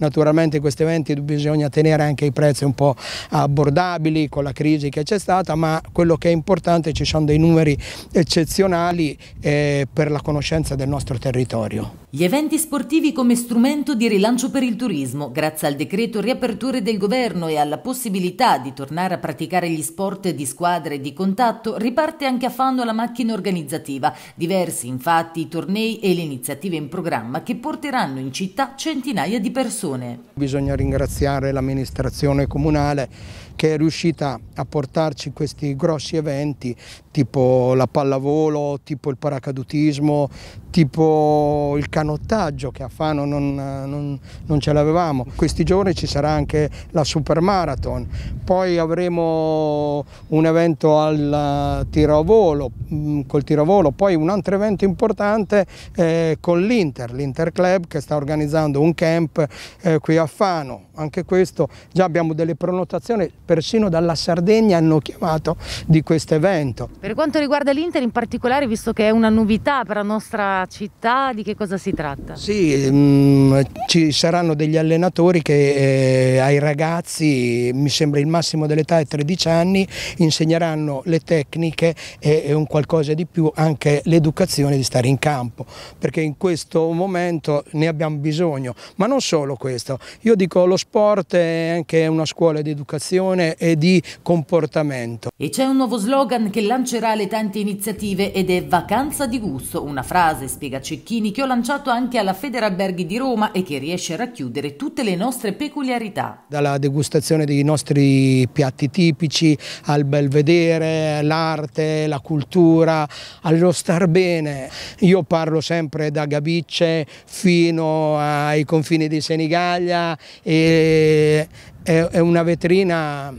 Naturalmente in questi eventi bisogna tenere anche i prezzi un po' abbordabili con la crisi che c'è stata, ma quello che è importante è che ci sono dei numeri eccezionali eh, per la conoscenza del nostro territorio. Gli eventi sportivi come strumento di rilancio per il turismo, grazie al decreto riaperture del governo e alla possibilità di tornare a praticare gli sport di squadra e di contatto, riparte anche a Fano la macchina organizzativa. Diversi infatti i tornei e le iniziative in programma che porteranno in città centinaia di persone persone. Bisogna ringraziare l'amministrazione comunale che è riuscita a portarci questi grossi eventi tipo la pallavolo, tipo il paracadutismo, tipo il canottaggio che a Fano non, non, non ce l'avevamo. Questi giorni ci sarà anche la Super Marathon, poi avremo un evento al tiravolo, mm, col tiravolo, poi un altro evento importante eh, con l'Inter, l'Inter Club che sta organizzando un camp eh, qui a Fano, anche questo già abbiamo delle prenotazioni, persino dalla Sardegna hanno chiamato di questo evento. Per quanto riguarda l'Inter in particolare, visto che è una novità per la nostra città, di che cosa si tratta? Sì, mh, mm, ci saranno degli allenatori che eh, ai ragazzi, mi sembra il massimo dell'età è 13 anni, insegneranno le tecniche e, e un qualcosa di più anche l'educazione di stare in campo, perché in questo momento ne abbiamo bisogno, ma non solo questo questo. Io dico lo sport è anche una scuola di educazione e di comportamento. E c'è un nuovo slogan che lancerà le tante iniziative ed è vacanza di gusto, una frase, spiega Cecchini, che ho lanciato anche alla Federalberghi di Roma e che riesce a racchiudere tutte le nostre peculiarità. Dalla degustazione dei nostri piatti tipici al belvedere, l'arte, la cultura, allo star bene. Io parlo sempre da Gabicce fino ai confini di Senigallia Italia e è una vetrina,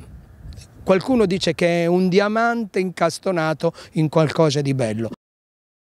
qualcuno dice che è un diamante incastonato in qualcosa di bello.